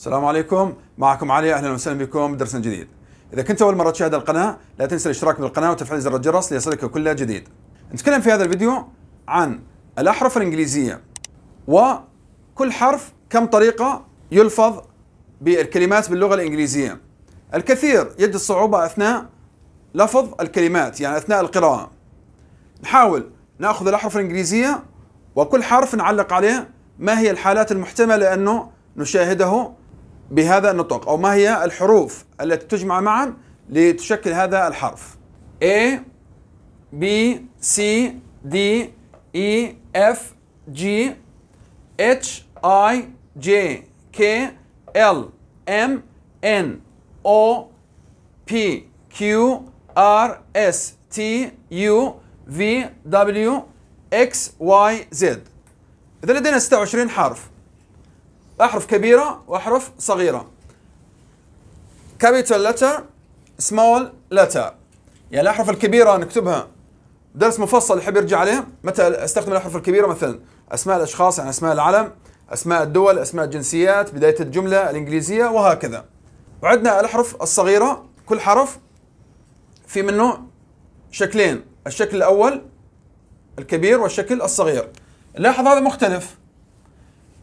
السلام عليكم معكم علي اهلا وسهلا بكم درس جديد اذا كنت اول مره تشاهد القناه لا تنسى الاشتراك بالقناه وتفعيل زر الجرس ليصلك كل جديد نتكلم في هذا الفيديو عن الاحرف الانجليزيه وكل حرف كم طريقه يلفظ بالكلمات باللغه الانجليزيه الكثير يجد صعوبه اثناء لفظ الكلمات يعني اثناء القراءه نحاول ناخذ الاحرف الانجليزيه وكل حرف نعلق عليه ما هي الحالات المحتمله انه نشاهده بهذا النطق أو ما هي الحروف التي تجمع معا لتشكل هذا الحرف A B C D E F G H I J K L M N O P Q R S T U V W X Y Z إذا لدينا 26 حرف أحرف كبيرة وأحرف صغيرة capital letter small letter يعني الأحرف الكبيرة نكتبها درس مفصل يحب يرجع عليه متى استخدم الأحرف الكبيرة مثلا أسماء الأشخاص يعني أسماء العلم أسماء الدول أسماء الجنسيات بداية الجملة الإنجليزية وهكذا وعندنا الأحرف الصغيرة كل حرف في منه شكلين الشكل الأول الكبير والشكل الصغير لاحظ هذا مختلف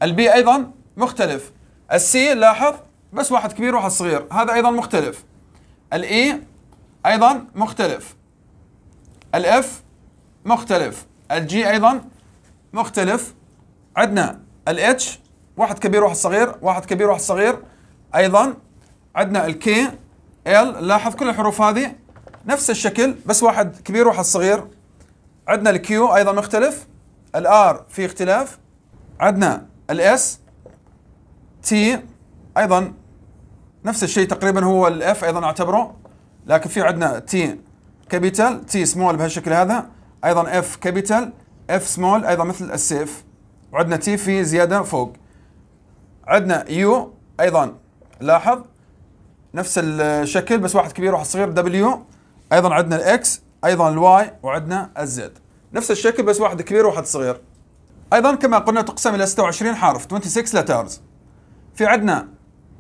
البي أيضا مختلف السي لاحظ بس واحد كبير وواحد صغير هذا ايضا مختلف الاي e ايضا مختلف الاف مختلف الجي ايضا مختلف عندنا الاتش واحد كبير واحد صغير واحد كبير واحد صغير ايضا عندنا الكي ال لاحظ كل الحروف هذه نفس الشكل بس واحد كبير واحد صغير عندنا الكيو ايضا مختلف الار في اختلاف عندنا الاس تي ايضا نفس الشيء تقريبا هو الاف ايضا اعتبره لكن في عندنا تي كابيتال تي سمول بهالشكل هذا ايضا اف كابيتال اف سمول ايضا مثل السيف وعندنا تي في زياده فوق عندنا يو ايضا لاحظ نفس الشكل بس واحد كبير وواحد صغير دبليو ايضا عندنا الاكس ايضا الواي وعندنا الزد نفس الشكل بس واحد كبير وواحد صغير ايضا كما قلنا تقسم الى 26 حرف 26 letters في عندنا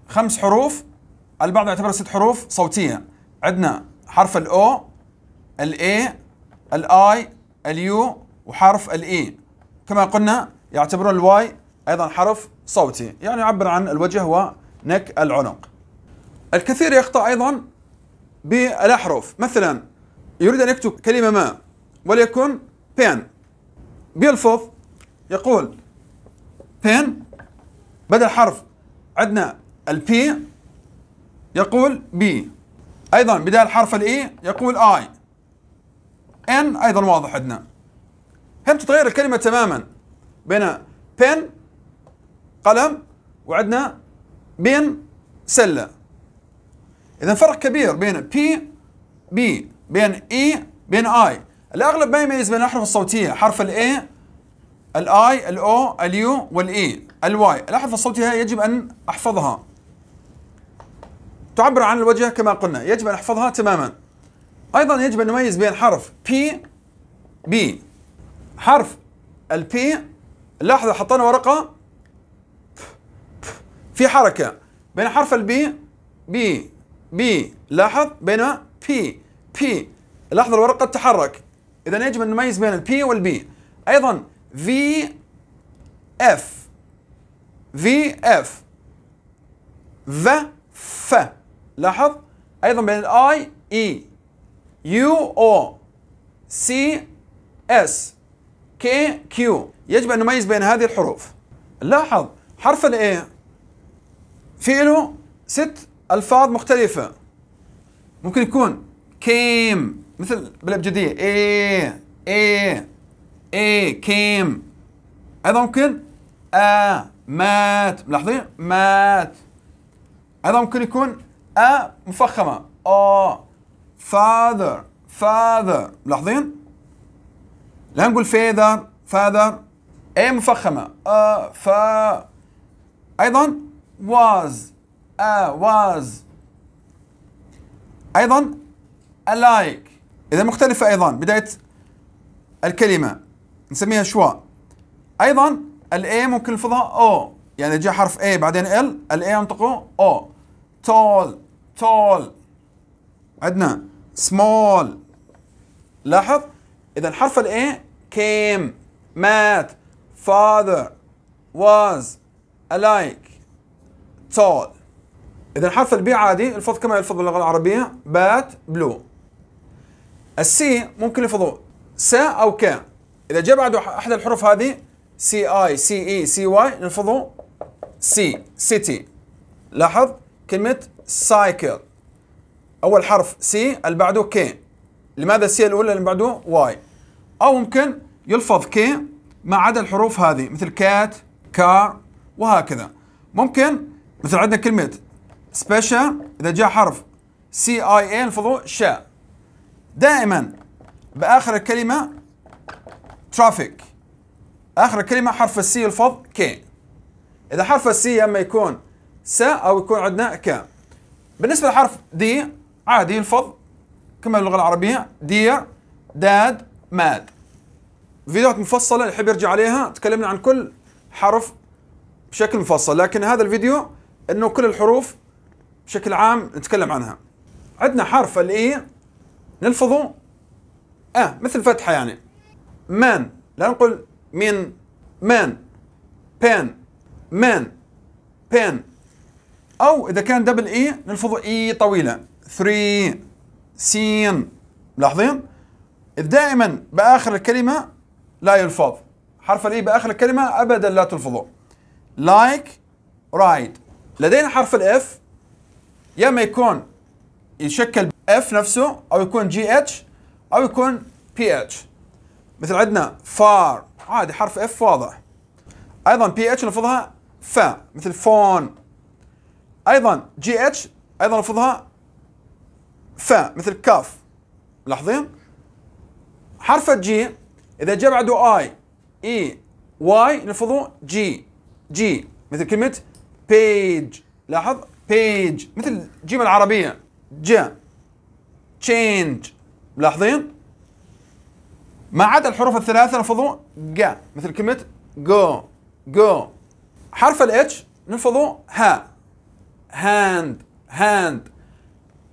خمس حروف البعض يعتبرها ست حروف صوتيه عندنا حرف الاو الاي الاي اليو وحرف الاي e. كما قلنا يعتبرون الواي ايضا حرف صوتي يعني يعبر عن الوجه ونك العنق الكثير يخطا ايضا بالاحرف مثلا يريد ان يكتب كلمه ما وليكن بين بيلفظ يقول بين بدل حرف عندنا البي يقول بي ايضا بدال حرف الاي e يقول اي ان ايضا واضح عندنا هنا تتغير الكلمه تماما بين بن قلم وعندنا بين سله اذا فرق كبير بين بي بي بين اي e، بين اي الاغلب ما يميز بين الاحرف الصوتيه حرف الاي الاي الاو اليو والاي الواي الاحرف الصوتيه يجب ان احفظها تعبر عن الوجه كما قلنا يجب ان احفظها تماما ايضا يجب ان نميز بين حرف بي بي حرف البي لاحظوا حطينا ورقه في حركه بين حرف البي بي بي لاحظ بين بي بي لاحظ الورقه تتحرك اذا يجب ان نميز بين البي والبي ايضا في اف في اف ف ف لاحظ ايضا بين الاي اي يو او سي اس كي كيو يجب ان نميز بين هذه الحروف لاحظ حرف الايه في له ست الفاظ مختلفه ممكن يكون كيم مثل بالابجديه ايه ايه ايه كيم ايضا ممكن ا مات ملاحظين مات ايضا ممكن يكون ا مفخمه او father father ملاحظين لا نقول feather father ايه مفخمه ا ف ايضا was a was ايضا alike اذا مختلفه ايضا بدايه الكلمه نسميها شواء ايضا الاي ممكن نلفظها او يعني جاء حرف اي بعدين ال الاي انطقه او تول تول عندنا سمول لاحظ اذا حرف الاي came مات father was الايك tall اذا حرف البي عادي الفظ كما يلفظ باللغه العربيه بات بلو السي ممكن يلفظه س او كا اذا جاء بعده احد الحروف هذه سي اي سي اي سي واي نلفظه سي سيتي لاحظ كلمه سايكل اول حرف سي اللي بعده كي لماذا سي الاولى اللي بعده واي او ممكن يلفظ كي ما عدا الحروف هذه مثل كات كار وهكذا ممكن مثل عندنا كلمه سبيشال اذا جاء حرف سي اي اي نلفظه شا دائما باخر الكلمه ترافيك اخر كلمه حرف السي الفظ كي اذا حرف السي اما يكون س او يكون عندنا ك بالنسبه لحرف دي عادي يلفظ كما اللغه العربيه دير داد ماد فيديوهات مفصله اللي يحب يرجع عليها تكلمنا عن كل حرف بشكل مفصل لكن هذا الفيديو انه كل الحروف بشكل عام نتكلم عنها عندنا حرف الاي e، نلفظه اه مثل فتحه يعني من لا نقول من من بين من بين أو إذا كان دبل إي e، نلفظ إي e طويلة ثري سين ملاحظين؟ دائما بآخر الكلمة لا يلفظ حرف الإي e بآخر الكلمة أبدا لا تلفظه like ride لدينا حرف الإف يا ما يكون يشكل اف نفسه او يكون جي اتش او يكون بي اتش مثل عندنا فار عادي حرف اف واضح ايضا بي اتش نلفظها فا مثل فون ايضا جي اتش ايضا نلفظها فا مثل كاف ملاحظين حرف الجي اذا جاء بعده اي اي واي نلفظه جي جي مثل كلمه بيج لاحظ بيج مثل جيم العربيه جا تشينج ملاحظين ما عدا الحروف الثلاثة نلفظه جا مثل كلمة جو جو حرف الاتش نلفظه ها هاند هاند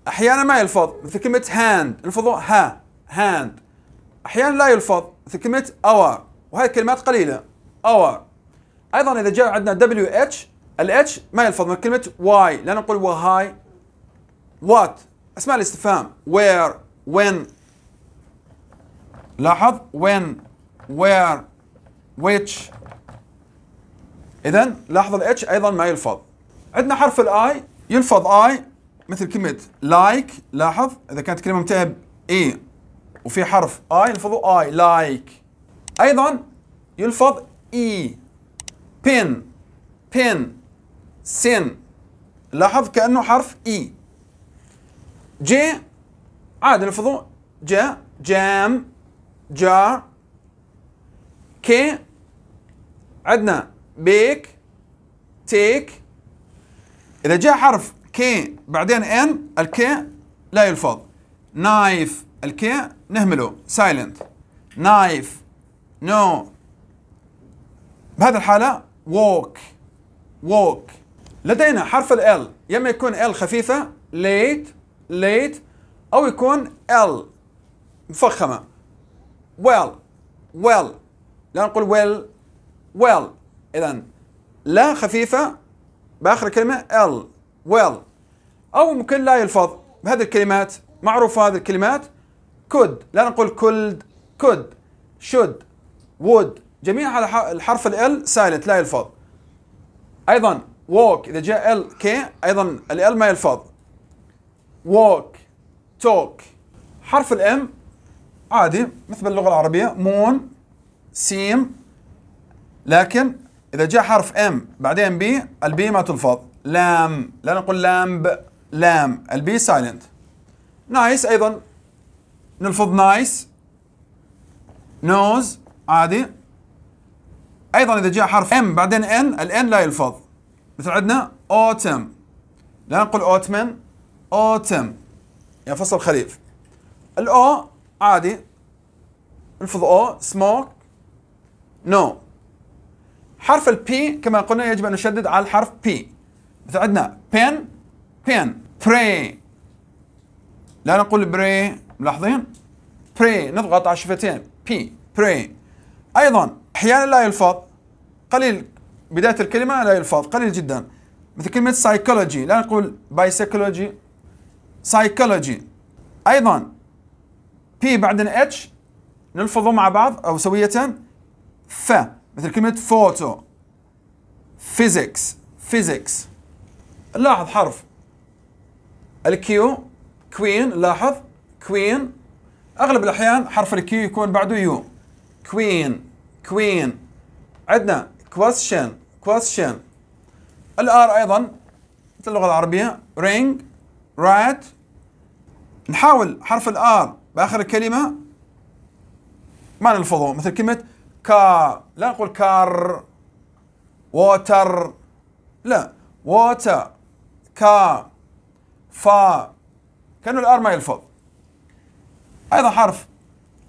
احيانا ما يلفظ مثل كلمة هاند نلفظه ها هاند احيانا لا يلفظ مثل كلمة اور وهذه كلمات قليلة اور ايضا اذا جاء عندنا دبليو اتش الاتش ما يلفظ مثل كلمة واي لا نقول وهاي وات اسماء الاستفهام وير وين لاحظ when where which اذا لاحظ الاتش ايضا ما يلفظ عندنا حرف الاي يلفظ اي مثل كلمه لايك like. لاحظ اذا كانت كلمه منتهيه اي e وفي حرف اي يلفظوا اي لايك like. ايضا يلفظ اي بين بين سن لاحظ كانه حرف اي e. جي عادي يلفظوا جا جام جا كي عندنا بيك تيك إذا جاء حرف كي بعدين ان الكي لا يلفظ نايف الكي نهمله سايلنت نايف نو بهذه الحالة ووك ووك لدينا حرف ال يا اما يكون ال خفيفة ليت ليت أو يكون ال مفخمة well well لا نقول well well إذا لا خفيفة بآخر كلمة ال well أو ممكن لا يلفظ بهذه الكلمات معروفة هذه الكلمات could لا نقول could could should would جميع الحرف ال سايلنت لا يلفظ أيضا walk إذا جاء ال كي أيضا ال ما يلفظ walk talk حرف الام عادي مثل باللغه العربيه مون سيم لكن اذا جاء حرف ام بعدين بي البي ما تلفظ لام لا نقول لامب لام البي سايلنت نايس ايضا نلفظ نايس نوز عادي ايضا اذا جاء حرف ام بعدين ان الان لا يلفظ مثل عندنا اوتم لا نقول اوتمن اوتم يعني فصل خريف الاو عادي او سموك نو حرف البي كما قلنا يجب ان نشدد على الحرف بي مثل عندنا بين بين بري لا نقول بري ملاحظين بري نضغط على الشفتين بي بري ايضا احيانا لا يلفظ قليل بدايه الكلمه لا يلفظ قليل جدا مثل كلمه سايكولوجي لا نقول بايسيكولوجي سايكولوجي ايضا بي بعدين اتش نلفظه مع بعض او سوية ف مثل كلمة فوتو فيزيكس فيزيكس لاحظ حرف الكيو كوين لاحظ كوين اغلب الاحيان حرف الكيو يكون بعده يو كوين كوين عندنا question question الار ايضا مثل اللغه العربيه رينج رايت نحاول حرف الار باخر الكلمه ما نلفظه مثل كلمه كار لا نقول كار ووتر لا ووتا كا فا كانه الار ما يلفظ ايضا حرف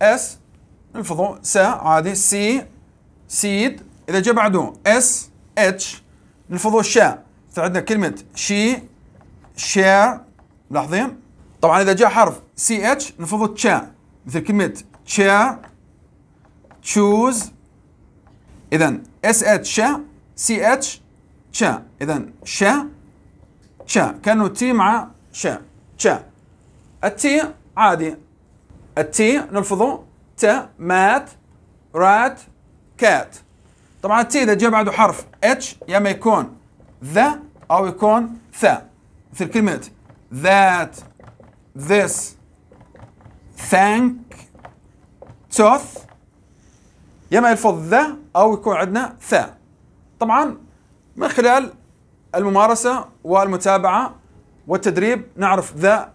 اس نلفظه سا عادي سي سيد اذا جاء بعده اس اتش نلفظه شا عندنا كلمه شي شير ملاحظين طبعا اذا جاء حرف سي اتش نلفظه تشا مثل كلمه تشا تشوز اذا اس اتش شا سي اتش تشا اذا شا تشا كانه تي مع شا تشا التي عادي التي نلفظه ت مات رات كات طبعا التي اذا جاء بعده حرف اتش يا اما يكون ذا او يكون ثا مثل كلمه ذات this thank tooth يا ما يلفظ ذا أو يكون عندنا ثا طبعا من خلال الممارسة والمتابعة والتدريب نعرف ذا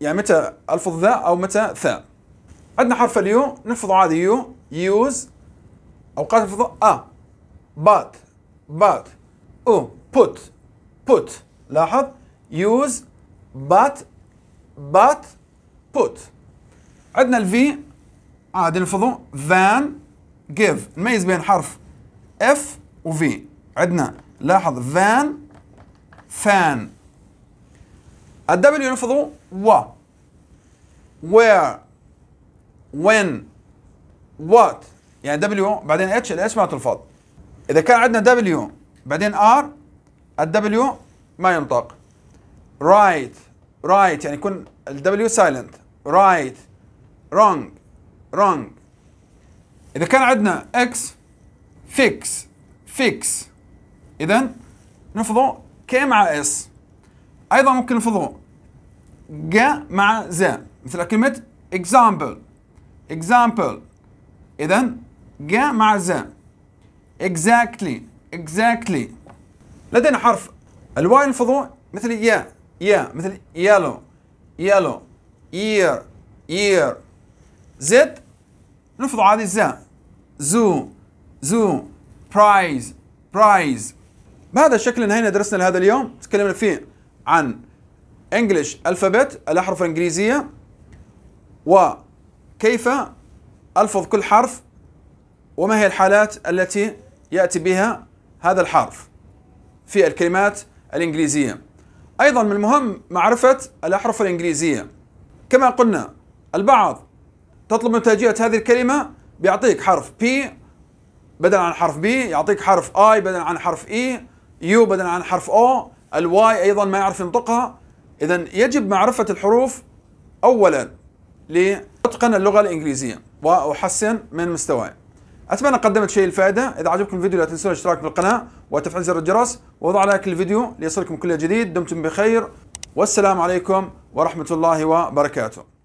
يعني متى ألفظ ذا أو متى ثا عندنا حرف اليو نلفظ عادي يو يوز أوقات نلفظه أ بات بات أو بوت بوت لاحظ يوز بات but put عندنا ال v عادي آه، نلفظه than give نميز بين حرف F و V عندنا لاحظ than fan ال w نلفظه و where when what يعني W بعدين H ال h ما تلفظ إذا كان عندنا W بعدين R ال w ما ينطق right رايت right يعني يكون الدبليو سايلنت رايت رونج رونج اذا كان عندنا اكس فيكس فيكس اذا نفضوا كي مع اس ايضا ممكن نفضوا جا مع زا مثل كلمه example example اذا جا مع زا exactly exactly لدينا حرف الواي نفضه مثل يا يا مثل يالو يالو يير يير زد نفض عادي الزاء زو زو برايز برايز بهذا الشكل انهينا درسنا لهذا اليوم تكلمنا فيه عن انجلش الفابت الاحرف الانجليزيه وكيف الفظ كل حرف وما هي الحالات التي ياتي بها هذا الحرف في الكلمات الانجليزيه أيضا من المهم معرفة الأحرف الإنجليزية كما قلنا البعض تطلب من هذه الكلمة بيعطيك حرف P بدلا عن حرف B يعطيك حرف I بدلا عن حرف E U بدلا عن حرف O الواي أيضا ما يعرف ينطقها إذا يجب معرفة الحروف أولا لأتقن اللغة الإنجليزية وأحسن من مستواي اتمنى قدمت شيء الفائده اذا عجبكم الفيديو لا تنسون الاشتراك بالقناه وتفعيل زر الجرس ووضع لايك للفيديو ليصلكم كل جديد دمتم بخير والسلام عليكم ورحمه الله وبركاته